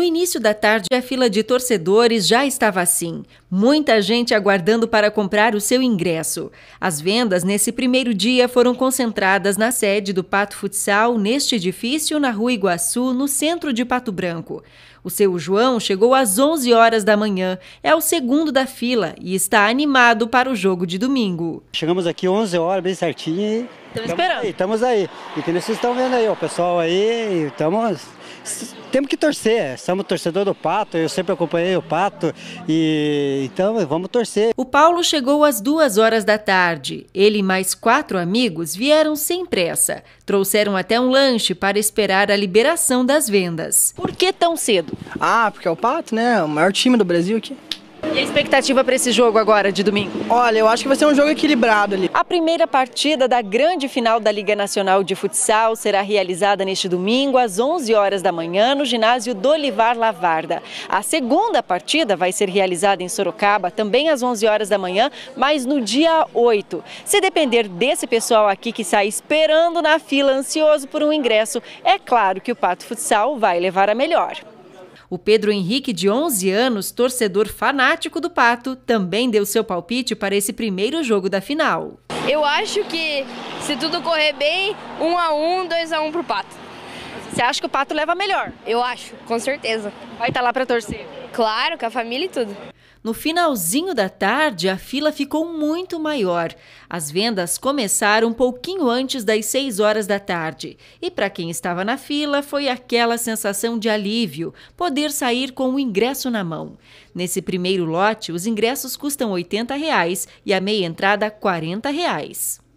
No início da tarde, a fila de torcedores já estava assim. Muita gente aguardando para comprar o seu ingresso. As vendas nesse primeiro dia foram concentradas na sede do Pato Futsal, neste edifício na Rua Iguaçu, no centro de Pato Branco. O seu João chegou às 11 horas da manhã, é o segundo da fila e está animado para o jogo de domingo. Chegamos aqui 11 horas, bem certinho, Estamos esperando. Estamos aí, E que vocês estão vendo aí, o pessoal aí, estamos... Temos que torcer, somos torcedor do Pato, eu sempre acompanhei o Pato, e então vamos torcer. O Paulo chegou às duas horas da tarde. Ele e mais quatro amigos vieram sem pressa. Trouxeram até um lanche para esperar a liberação das vendas. Por que tão cedo? Ah, porque é o Pato, né? O maior time do Brasil aqui a expectativa para esse jogo agora de domingo? Olha, eu acho que vai ser um jogo equilibrado ali. A primeira partida da grande final da Liga Nacional de Futsal será realizada neste domingo às 11 horas da manhã no ginásio Dolivar Lavarda. A segunda partida vai ser realizada em Sorocaba também às 11 horas da manhã, mas no dia 8. Se depender desse pessoal aqui que sai esperando na fila ansioso por um ingresso, é claro que o Pato Futsal vai levar a melhor. O Pedro Henrique, de 11 anos, torcedor fanático do Pato, também deu seu palpite para esse primeiro jogo da final. Eu acho que, se tudo correr bem, 1 um a 1 um, 2 a 1 um o Pato. Você acha que o Pato leva melhor? Eu acho, com certeza. Vai estar tá lá para torcer? Claro, com a família e tudo. No finalzinho da tarde, a fila ficou muito maior. As vendas começaram um pouquinho antes das 6 horas da tarde. E para quem estava na fila, foi aquela sensação de alívio, poder sair com o ingresso na mão. Nesse primeiro lote, os ingressos custam R$ 80 reais, e a meia entrada R$ 40. Reais.